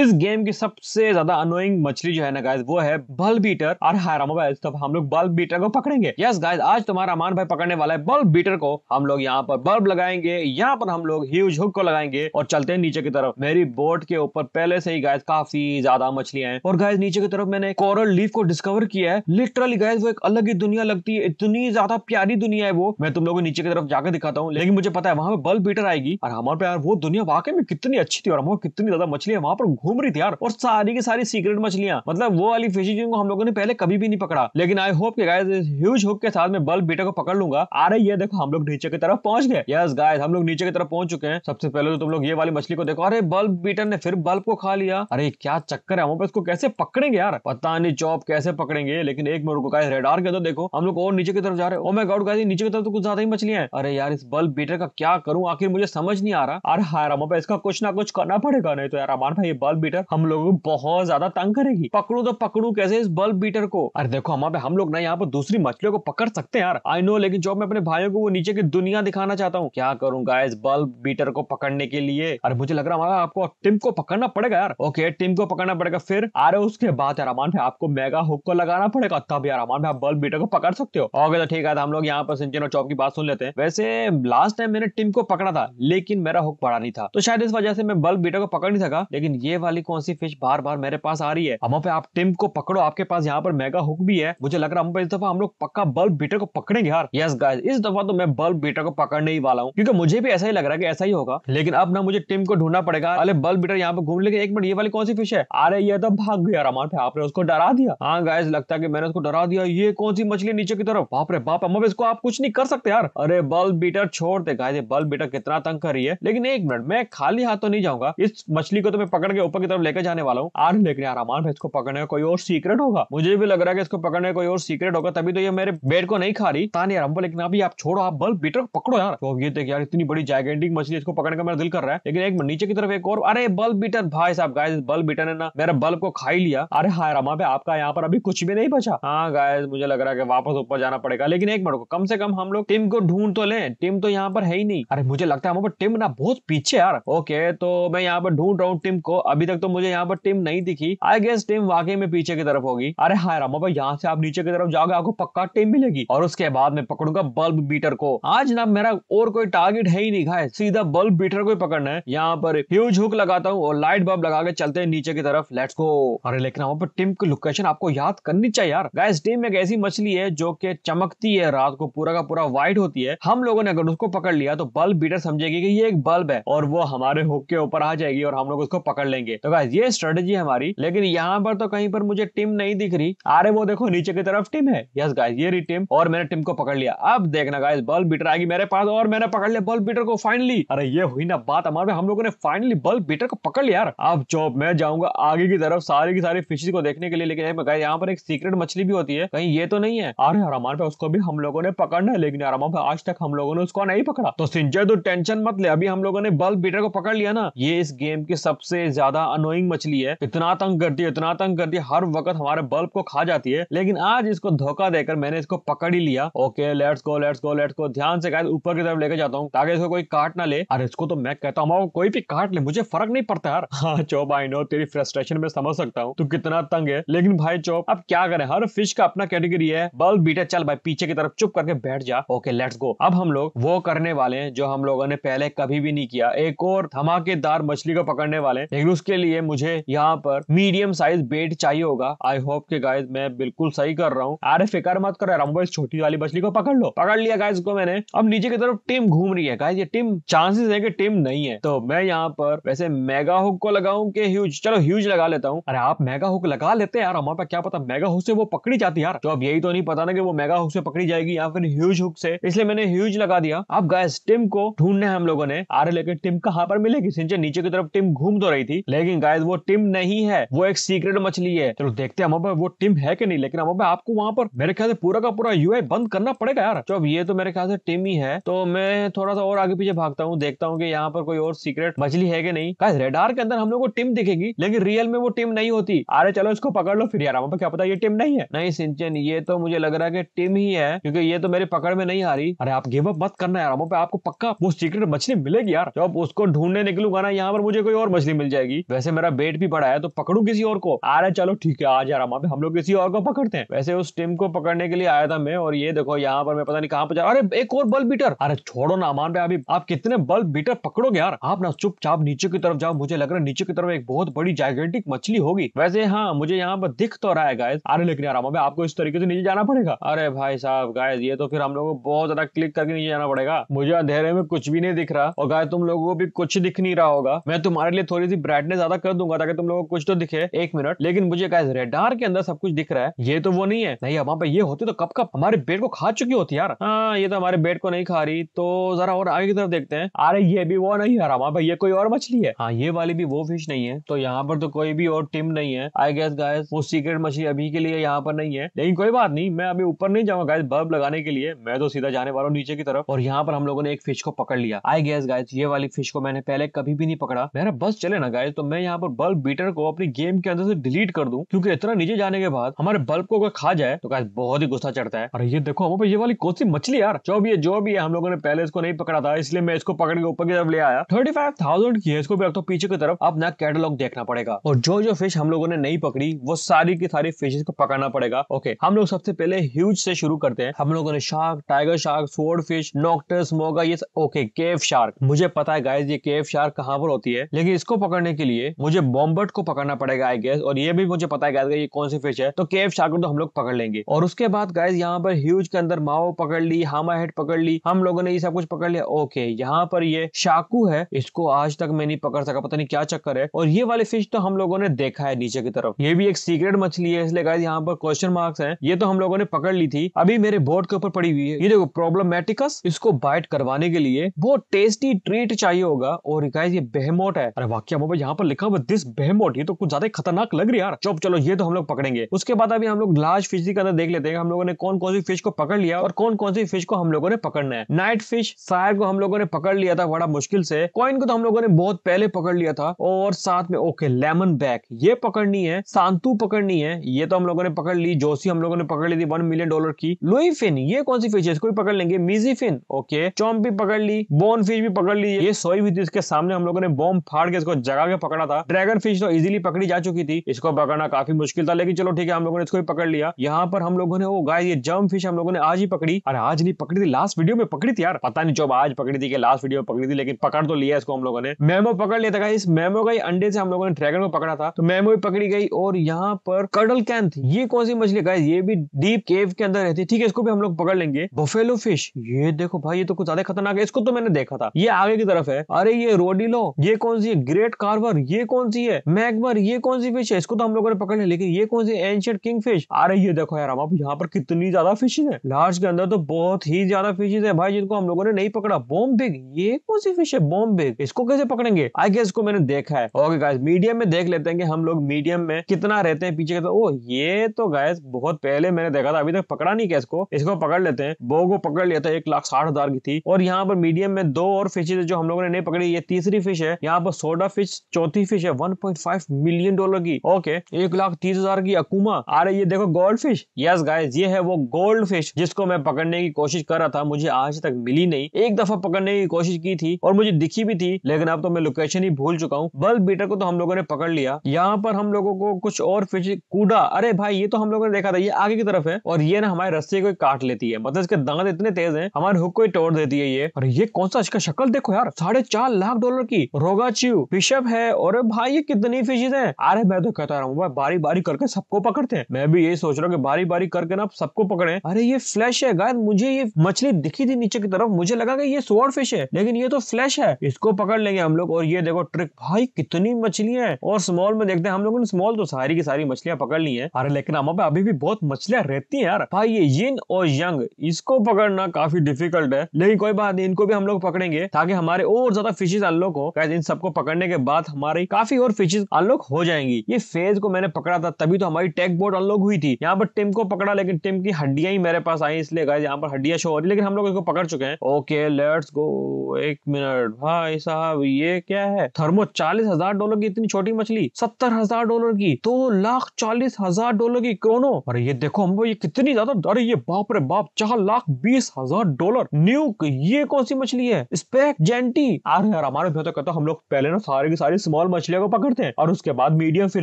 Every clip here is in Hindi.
इस गेम की सबसे ज्यादा अनोइंग मछली जो है ना गाइज वो है बल बीटर और हरामा मोबाइल तो हम लोग बल्ब बीटर को पकड़ेंगे यस गाइज आज तुम्हारा मान भाई पकड़ने वाला है बल्ब बीटर को हम लोग यहाँ पर बल्ब लगाएंगे यहाँ पर हम लोग ह्यूज हुक को लगाएंगे और चलते हैं नीचे की तरफ मेरी बोट के ऊपर पहले से ही गायस काफी ज्यादा मछलियां हैं और गायस नीचे की तरफ मैंने कोरल लीफ को डिस्कवर किया है लिटरली गायस वो एक अलग ही दुनिया लगती है इतनी ज्यादा प्यारी दुनिया है वो मैं तुम लोग को नीचे की तरफ जाकर दिखाता हूँ लेकिन मुझे पता है वहां पर बल्ब बीटर आएगी और हमारे यार वो दुनिया वाकई में कितनी अच्छी थी और हमारे कितनी ज्यादा मछली है वहां पर घूम रही थी यार और सारी की सारी सीक्रेट मछलियां मतलब वो वाली फिशिंग जिनको हम लोगों ने पहले कभी भी नहीं पकड़ा लेकिन आई होप के गाइस ह्यूज हुक के साथ मैं बल्ब बेटा को पकड़ लूंगा आ रही है देखो हम लोग नीचे की तरफ पहुंच गए यस गाइस हम लोग नीचे की तरफ पहुंच चुके हैं सबसे पहले तो तुम लोग ये वाली मछली को देखो अरे बल्ब बीटर ने फिर बल्ब को खा लिया अरे क्या चक्कर है हम इसको कैसे पकड़ेंगे यार पता नहीं चौप कैसे पकड़ेंगे लेकिन एक मेरे को गाइस रेडार के तो देखो हम लोग और नीचे की तरफ जा रहे ओ मैं गॉड गाइस नीचे की तरफ तो कुछ ज्यादा ही मछलियां हैं अरे यार इस बल्ब बीटर का क्या करूं आखिर मुझे समझ नहीं आ रहा अरे हाँ पे इसका कुछ ना कुछ करना पड़ेगा नहीं तो यार अमान भाई ये बल्ब बल्ब बीटर हम लोगों को बहुत ज्यादा तंग करेगी पकड़ू तो पकड़ू कैसे इस बल्ब बीटर को अरे देखो हमारे हम लोग ना यहाँ पर दूसरी मछलियों को पकड़ सकते हैं यार आई नो लेकिन जो मैं अपने भाइयों को वो नीचे की दुनिया दिखाना चाहता हूँ क्या करूंगा इस बल्ब बीटर को पकड़ने के लिए अरे मुझे लग रहा है आपको टिम को पकड़ना पड़ेगा यार ओके टिम को पकड़ना पड़ेगा फिर अरे उसके बाद यार अमान भाई आपको मेगा हुक को लगाना पड़ेगा तब यार अमान भाई आप बल्ब बीटर को पकड़ सकते हो ओके तो ठीक है तो हम लोग यहाँ पर सिंचन और चौप की बात सुन लेते हैं वैसे लास्ट टाइम मैंने टिम को पकड़ा था लेकिन मेरा हुक बड़ा नहीं था तो शायद इस वजह से मैं बल्ब बीटर को पकड़ नहीं सका लेकिन ये वाली कौन सी फिश बार बार मेरे पास आ रही है हम पे आप टिम को पकड़ो आपके पास यहाँ पर मेगा हुक भी है मुझे लग रहा है इस दफा हम लोग पक्का बल्ब बीटर को पकड़ेंगे यार यस गाइस इस दफा तो मैं बल्ब बीटर को पकड़ने ही वाला हूँ क्योंकि मुझे भी ऐसा ही लग रहा है कि ऐसा ही होगा लेकिन अब ना मुझे टिम को ढूंढना पड़ेगा अरे बल्ब बीटर यहाँ पे घूम लेकिन एक मिनट ये वाली कौन सी फिश है अरे ये तो भाग गया रमान पे आपने उसको डरा दिया हाँ गाय लगता है मैंने उसको डरा दिया ये कौन सी मछली नीचे की तरफ बाप रे बाप अम्मा इसको आप कुछ नहीं कर सकते यार अरे बल्ब बीटर छोड़ दे बल्ब बीटर कितना तंग कर रही है लेकिन एक मिनट मैं खाली हाथ तो नहीं जाऊंगा इस मछली को तो मैं पकड़ के ऊपर की तरफ लेके जाने वाला हूँ आर लेकर आ रहा इसको पकड़ने का कोई और सीक्रेट होगा मुझे भी लग रहा है कि इसको पकड़ने का कोई और सीक्रेट होगा तभी तो ये मेरे बेड को नहीं खा रही नहीं यार लेकिन अभी आप छोड़ो आप बल बीटर पकड़ो यार तो ये देख यार इतनी बड़ी जाइगेंटिक मछली इसको पकड़ने का मेरा दिल कर रहा है लेकिन एक नीचे की तरफ एक और अरे बल्ब बीटर भाई साहब गाय बल्ब बीटर ने ना मेरा बल्ब को खाई लिया अरे हाय रमा पे आपका यहाँ पर अभी कुछ भी नहीं बचा हाँ गाय मुझे लग रहा है वापस ऊपर जाना पड़ेगा लेकिन एक मिनट को कम से कम हम लोग टीम को ढूंढ तो ले टीम तो यहाँ पर है ही नहीं अरे मुझे लगता है हम टीम ना बहुत पीछे यार ओके तो मैं यहाँ पर ढूंढ रहा हूँ टीम को अभी अभी तक तो मुझे यहाँ पर टीम नहीं दिखी आई गेस टीम वाकई में पीछे की तरफ होगी अरे हाँ रामा भाई यहाँ से आप नीचे की तरफ जाओगे आपको पक्का टीम मिलेगी और उसके बाद में पकड़ूंगा बल्ब बीटर को आज ना मेरा और कोई टारगेट है ही नहीं खाए सीधा बल्ब बीटर को ही पकड़ना है यहाँ पर ह्यूज हुक लगाता हूँ और लाइट बल्ब लगा के चलते हैं नीचे की तरफ लेट्स गो अरे लेकिन वहाँ पर टीम की लोकेशन आपको याद करनी चाहिए यार गाइस टीम एक ऐसी मछली है जो की चमकती है रात को पूरा का पूरा व्हाइट होती है हम लोगों ने अगर उसको पकड़ लिया तो बल्ब बीटर समझेगी की ये एक बल्ब है और वो हमारे हुक के ऊपर आ जाएगी और हम लोग उसको पकड़ लेंगे करेंगे तो गाइज ये स्ट्रेटेजी हमारी लेकिन यहाँ पर तो कहीं पर मुझे टीम नहीं दिख रही अरे वो देखो नीचे की तरफ टीम है यस गाइस ये रही टीम और मैंने टीम को पकड़ लिया अब देखना गाइस बल्ब बीटर आएगी मेरे पास और मैंने पकड़ लिया बल्ब बीटर को फाइनली अरे ये हुई ना बात हमारे हम लोगों ने फाइनली बल्ब बीटर को पकड़ लिया अब जो मैं जाऊंगा आगे की तरफ सारी की सारी फिशेज को देखने के लिए लेकिन यहाँ पर एक सीक्रेट मछली भी होती है कहीं ये तो नहीं है अरे हमारे पे उसको भी हम लोगों ने पकड़ना है लेकिन यार आज तक हम लोगों ने उसको नहीं पकड़ा तो सिंजय तो टेंशन मत ले अभी हम लोगों ने बल्ब बीटर को पकड़ लिया ना ये इस गेम की सबसे ज्यादा ज्यादा अनोइंग मछली है इतना तंग करती है इतना तंग करती है हर वक्त हमारे बल्ब को खा जाती है लेकिन आज इसको धोखा देकर मैंने इसको पकड़ ही लिया okay let's go let's go let's go ध्यान से गाय ऊपर की तरफ लेके जाता हूँ ताकि इसको कोई काट ना ले अरे इसको तो मैं कहता हूँ कोई भी काट ले मुझे फर्क नहीं पड़ता यार हाँ चौप आई नो तेरी फ्रस्ट्रेशन में समझ सकता हूँ तू कितना तंग है लेकिन भाई चौप अब क्या करें हर फिश का अपना कैटेगरी है बल्ब बीटा चल भाई पीछे की तरफ चुप करके बैठ जा ओके लेट्स गो अब हम लोग वो करने वाले हैं जो हम लोगों ने पहले कभी भी नहीं किया एक और धमाकेदार मछली को पकड़ने वाले लेकिन उस उसके लिए मुझे यहाँ पर मीडियम साइज बेट चाहिए होगा आई होप के गाइज मैं बिल्कुल सही कर रहा हूँ अरे फिकर मत करो इस छोटी वाली मछली को पकड़ लो पकड़ लिया गाइज को मैंने अब नीचे की तरफ टीम घूम रही है गाइज ये टीम चांसेस है कि टीम नहीं है तो मैं यहाँ पर वैसे मेगा हुक को लगाऊ के ह्यूज चलो ह्यूज लगा लेता हूँ अरे आप मेगा हुक लगा लेते हैं यार हमारे पास क्या पता मेगा हुक से वो पकड़ी जाती यार तो अब यही तो नहीं पता ना कि वो मेगा हुक से पकड़ी जाएगी या फिर ह्यूज हुक से इसलिए मैंने ह्यूज लगा दिया अब गाइस टिम को ढूंढने हम लोगों ने आ रहे लेकिन टिम कहाँ पर मिलेगी सिंचे नीचे की तरफ टिम घूम तो रही थी लेकिन गाइस वो टिम नहीं है वो एक सीक्रेट मछली है चलो देखते हैं अमोबा वो टिम है कि नहीं लेकिन अमोबा आपको वहां पर मेरे ख्याल से पूरा का पूरा यूआई बंद करना पड़ेगा यार चलो ये तो मेरे ख्याल से टिम ही है तो मैं थोड़ा सा और आगे पीछे भागता हूँ देखता हूँ कि यहाँ पर कोई और सीक्रेट मछली है कि नहीं गाइस रेडार के अंदर हम लोग को टिम दिखेगी लेकिन रियल में वो टिम नहीं होती अरे चलो इसको पकड़ लो फिर यार अमोबा क्या पता ये टिम नहीं है नहीं सिंचन ये तो मुझे लग रहा है की टिम ही है क्योंकि ये तो मेरे पकड़ में नहीं आ रही अरे आप गिव अप मत करना यार अमोबा आपको पक्का वो सीक्रेट मछली मिलेगी यार जब उसको ढूंढने निकलूंगा ना यहाँ पर मुझे कोई और मछली मिल जाएगी भाई वैसे मेरा वेट भी बढ़ा है तो पकड़ू किसी और को आ रहा है चलो ठीक है आज जा वहां हम लोग किसी और को पकड़ते हैं वैसे उस टीम को पकड़ने के लिए आया था मैं और ये देखो यहाँ पर मैं पता नहीं कहाँ पर जा अरे एक और बल्ब बीटर अरे छोड़ो ना मान भाई अभी आप कितने बल्ब बीटर पकड़ोगे यार आप ना चुपचाप नीचे की तरफ जाओ मुझे लग रहा है नीचे की तरफ एक बहुत बड़ी जाइगेंटिक मछली होगी वैसे हाँ मुझे यहाँ पर दिख तो रहा है गायस अरे लेकिन आराम भाई आपको इस तरीके से नीचे जाना पड़ेगा अरे भाई साहब गायस ये तो फिर हम लोग को बहुत ज्यादा क्लिक करके नीचे जाना पड़ेगा मुझे अंधेरे में कुछ भी नहीं दिख रहा और गाय तुम लोगों को भी कुछ दिख नहीं रहा होगा मैं तुम्हारे लिए थोड़ी सी ब्राइटनेस घंटे ज्यादा कर दूंगा ताकि तुम लोगों को कुछ तो दिखे एक मिनट लेकिन मुझे कहा रेडार के अंदर सब कुछ दिख रहा है ये तो वो नहीं है नहीं अब वहां पे ये होती तो कब कब हमारे बेड को खा चुकी होती यार हाँ ये तो हमारे बेड को नहीं खा रही तो जरा और आगे की तरफ देखते हैं अरे ये भी वो नहीं यार वहां पे ये कोई और मछली है हाँ ये वाली भी वो फिश नहीं है तो यहाँ पर तो कोई भी और टीम नहीं है आई गेस गाइस वो सीक्रेट मछली अभी के लिए यहाँ पर नहीं है लेकिन कोई बात नहीं मैं अभी ऊपर नहीं जाऊंगा गाइस बल्ब लगाने के लिए मैं तो सीधा जाने वाला हूँ नीचे की तरफ और यहाँ पर हम लोगों ने एक फिश को पकड़ लिया आई गेस गाइस ये वाली फिश को मैंने पहले कभी भी नहीं पकड़ा मेरा बस चले ना गाइस तो तो मैं यहाँ पर बल्ब बीटर को अपनी गेम के अंदर से डिलीट कर दू क्यूँकी इतना नीचे जाने के बाद हमारे बल्ब को अगर खा जाए तो गाइस बहुत ही गुस्सा चढ़ता है अरे ये देखो हम ये वाली कौन सी मछली यार जो भी है जो भी है हम लोगों ने पहले इसको नहीं पकड़ा था इसलिए मैं इसको पकड़ के ऊपर की तरफ ले आया थर्टी फाइव थाउजेंड की है इसको भी तो पीछे की तरफ अपना कैटलॉग देखना पड़ेगा और जो जो फिश हम लोगों ने नहीं पकड़ी वो सारी की सारी फिशेज को पकड़ना पड़ेगा ओके हम लोग सबसे पहले ह्यूज से शुरू करते हैं हम लोगों ने shark tiger shark swordfish नॉक्टस मोगा ये ओके केव शार्क मुझे पता है गाइज ये केव शार्क कहाँ पर होती है लेकिन इसको पकड़ने के लिए लिए मुझे बॉम्बर्ट को पकड़ना पड़ेगा आई गैस और ये भी मुझे पता है ये कौन सी फिश है तो केव शार्क तो हम लोग पकड़ लेंगे और उसके बाद गायस यहाँ पर ह्यूज के अंदर माओ पकड़ ली हामा हेड पकड़ ली हम लोगों ने ये सब कुछ पकड़ लिया ओके यहाँ पर ये शाकू है इसको आज तक मैं नहीं पकड़ सका पता नहीं क्या चक्कर है और ये वाली फिश तो हम लोगों ने देखा है नीचे की तरफ ये भी एक सीक्रेट मछली है इसलिए गायस यहाँ पर क्वेश्चन मार्क्स है ये तो हम लोगों ने पकड़ ली थी अभी मेरे बोर्ड के ऊपर पड़ी हुई है ये देखो प्रॉब्लमेटिकस इसको बाइट करवाने के लिए बहुत टेस्टी ट्रीट चाहिए होगा और गाइस ये बेहमोट है अरे वाक्य यहाँ यहाँ पर लिखा हुआ दिस बेहमोट ये तो कुछ ज्यादा खतरनाक लग रही यार चुप चलो ये तो हम लोग पकड़ेंगे उसके बाद अभी हम लोग लार्ज फिश के अंदर देख लेते हैं हम लोगों ने कौन कौन सी फिश को पकड़ लिया और कौन कौन सी फिश को हम लोगों ने पकड़ना है नाइट फिश शायर को हम लोगों ने पकड़ लिया था बड़ा मुश्किल से कॉइन को तो हम लोगों ने बहुत पहले पकड़ लिया था और साथ में ओके लेमन बैक ये पकड़नी है सांतु पकड़नी है ये तो हम लोगों ने पकड़ ली जोशी हम लोगों ने पकड़ ली थी वन मिलियन डॉलर की लुई फिन ये कौन सी फिश है इसको भी पकड़ लेंगे मीजी फिन ओके चौम्पी पकड़ ली बोन फिश भी पकड़ ली ये सोई हुई थी इसके सामने हम लोगों ने बॉम्ब फाड़ के इसको जगा के पकड़ा था ड्रैगन फिश तो इजिली पकड़ी जा चुकी थी इसको पकड़ना काफी मुश्किल था लेकिन चलो ठीक है हम लोगों ने इसको भी पकड़ लिया यहाँ पर हम लोगों ने वो गाय ये जम फिश हम लोगों ने आज ही पकड़ी अरे आज नहीं पकड़ी थी लास्ट वीडियो में पकड़ी थी यार पता नहीं जो आज पकड़ी थी लास्ट वीडियो में पकड़ी थी लेकिन पकड़ तो लिया इसको हम लोगों ने मेमो पकड़ लिया था इस मेमो का अंडे से हम लोगों ने ड्रैगन को पकड़ा था तो मेमो भी पकड़ी गई और यहाँ पर कडल कैन थी ये कौन सी मछली गाय ये भी डीप केव के अंदर रहती ठीक है इसको भी हम लोग पकड़ लेंगे बफेलो फिश ये देखो भाई ये तो कुछ ज्यादा खतरनाक है इसको तो मैंने देखा था ये आगे की तरफ है अरे ये रोडिलो ये कौन सी ग्रेट कार्वर मैगमर ये कौन सी है मैगमर ये कौन सी फिश है इसको तो हम लोगों ने पकड़ लिया लेकिन ये कौन सी एंशियंट किंग फिश अरे ये देखो यार आप यहाँ पर कितनी ज्यादा फिशेज है लार्ज के अंदर तो बहुत ही ज्यादा फिशेज है भाई जिनको हम लोगों ने नहीं पकड़ा बॉम्ब बिग ये कौन सी फिश है बॉम्ब बिग इसको कैसे पकड़ेंगे आई गेस इसको मैंने देखा है ओके गाइस मीडियम में देख लेते हैं कि हम लोग मीडियम में कितना रहते हैं पीछे तो। ओ ये तो गाइस बहुत पहले मैंने देखा था अभी तक पकड़ा नहीं क्या इसको इसको पकड़ लेते हैं बो को पकड़ लिया था एक लाख साठ हजार की थी और यहाँ पर मीडियम में दो और फिशेज जो हम लोगों ने नहीं पकड़ी ये तीसरी फिश है यहाँ पर सोडा फिश चौथी फिश है 1.5 मिलियन डॉलर की ओके एक लाख तीस हजार की अकुमा आ रही ये देखो गोल्ड फिश यस गाइस ये है वो गोल्ड फिश जिसको मैं पकड़ने की कोशिश कर रहा था मुझे आज तक मिली नहीं एक दफा पकड़ने की कोशिश की थी और मुझे दिखी भी थी लेकिन अब तो मैं लोकेशन ही भूल चुका हूँ बल्ब बीटर को तो हम लोगों ने पकड़ लिया यहाँ पर हम लोगों को कुछ और फिश कूडा अरे भाई ये तो हम लोगों ने देखा था ये आगे की तरफ है और ये ना हमारे रस्ते को काट लेती है मतलब इसके दांत इतने तेज है हमारे हुक को ही तोड़ देती है ये और ये कौन सा इसका शक्ल देखो यार साढ़े चार लाख डॉलर की रोगा चीव बिशप है है और भाई ये कितनी फिशेज है अरे मैं तो कहता रहा हूँ भाई बारी बारी करके सबको पकड़ते हैं मैं भी यही सोच रहा हूँ की बारी बारी करके ना सबको पकड़े अरे ये फ्लैश है गाय मुझे ये मछली दिखी थी नीचे की तरफ मुझे लगा कि ये स्वॉर्ड फिश है लेकिन ये तो फ्लैश है इसको पकड़ लेंगे हम लोग और ये देखो ट्रिक भाई कितनी मछलियां हैं और स्मॉल में देखते हैं हम लोगों ने स्मॉल तो सारी की सारी मछलियां पकड़ ली है अरे लेकिन हम पे अभी भी बहुत मछलियां रहती है यार भाई ये यिन और यंग इसको पकड़ना काफी डिफिकल्ट है लेकिन कोई बात नहीं इनको भी हम लोग पकड़ेंगे ताकि हमारे और ज्यादा फिशेज अनलॉक हो इन सबको पकड़ने के बाद हमारी काफी और फिशेज अनलॉक हो जाएंगी ये फेज को मैंने पकड़ा था तभी तो हमारी टेक बोर्ड अनलॉक हुई थी यहाँ पर टिम को पकड़ा लेकिन टिम की हड्डियां ही मेरे पास आई इसलिए गाय यहाँ पर हड्डियां शो हो रही लेकिन हम लोग इसको पकड़ चुके हैं ओके लेट्स गो एक मिनट भाई साहब ये क्या है थर्मो चालीस हजार डॉलर की इतनी छोटी मछली सत्तर हजार डॉलर की दो लाख चालीस हजार डॉलर की क्रोनो अरे ये देखो हम ये कितनी ज्यादा अरे ये बाप रे बाप चार लाख बीस हजार डॉलर न्यूक ये कौन सी मछली है स्पेक जेंटी अरे यार हमारे तो कहता हम लोग पहले ना सारी की सारी स्मॉल मछलियों को पकड़ते हैं और उसके बाद मीडियम फिर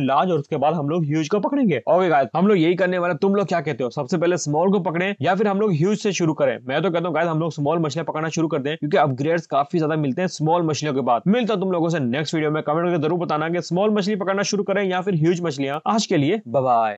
लार्ज और उसके बाद हम लोग ह्यूज को पकड़ेंगे ओके गाइस हम लोग यही करने वाले तुम लोग क्या कहते हो सबसे पहले स्मॉल को पकड़े या फिर हम लोग ह्यूज से शुरू करें मैं तो कहता हूँ गाइस हम लोग स्मॉल मछलियां पकड़ना शुरू कर दें क्योंकि अपग्रेड काफी ज्यादा मिलते हैं स्मॉल मछलियों के बाद मिलता तुम लोगों से नेक्स्ट वीडियो में कमेंट करके जरूर बताना कि स्मॉल मछली पकड़ना शुरू करें या फिर ह्यूज मछलियां आज के लिए बाय